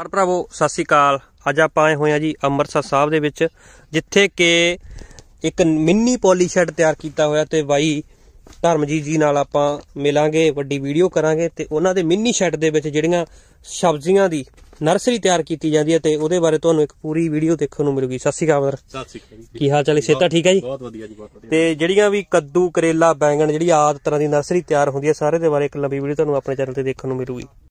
sir ਭਰਾਵੋ ਸਤਿ ਸ੍ਰੀ ਅਕਾਲ ਅੱਜ ਆਪਾਂ ਆਏ ਹੋਏ ਆ ਜੀ ਅੰਮ੍ਰਿਤਸਰ ਸਾਹਿਬ ਦੇ ਵਿੱਚ ਜਿੱਥੇ ਕਿ ਇੱਕ ਮਿੰਨੀ ਪੋਲੀ ਸ਼ੈਡ ਤਿਆਰ ਕੀਤਾ ਹੋਇਆ ਤੇ ਬਾਈ ਧਰਮਜੀਤ ਜੀ ਨਾਲ ਆਪਾਂ ਮਿਲਾਂਗੇ ਵੱਡੀ ਵੀਡੀਓ ਕਰਾਂਗੇ ਤੇ ਉਹਨਾਂ ਦੇ ਮਿੰਨੀ ਸ਼ੈਡ ਦੇ ਵਿੱਚ ਜਿਹੜੀਆਂ ਸਬਜ਼ੀਆਂ ਦੀ ਨਰਸਰੀ ਤਿਆਰ ਕੀਤੀ ਜਾਂਦੀ ਹੈ ਤੇ ਉਹਦੇ ਬਾਰੇ ਤੁਹਾਨੂੰ ਇੱਕ ਪੂਰੀ ਵੀਡੀਓ ਦੇਖਣ ਨੂੰ ਮਿਲੂਗੀ ਸਤਿ ਸ੍ਰੀ ਅਕਾਲ ਸਤਿ ਸ੍ਰੀ ਅਕਾਲ ਜੀ ਕੀ ਹਾਲ ਚਾਲ ਹੈ ਠੀਕ ਹੈ ਜੀ ਬਹੁਤ ਵਧੀਆ ਜੀ ਬਹੁਤ ਵਧੀਆ ਤੇ ਜਿਹੜੀਆਂ ਵੀ ਕੱਦੂ ਕਰੇਲਾ ਬੈਂਗਣ ਜਿਹੜੀ ਆਦ ਤਰ੍ਹਾਂ ਦੀ ਨਰਸਰੀ ਤਿਆਰ ਹੁੰਦੀ ਹੈ ਸਾਰੇ ਦੇ ਬਾਰੇ ਇੱਕ ਲੰਬੀ ਵੀਡੀਓ ਤੁਹਾਨੂੰ ਆਪਣੇ ਚੈਨਲ ਤੇ ਦੇਖਣ ਨੂੰ ਮਿਲੂਗੀ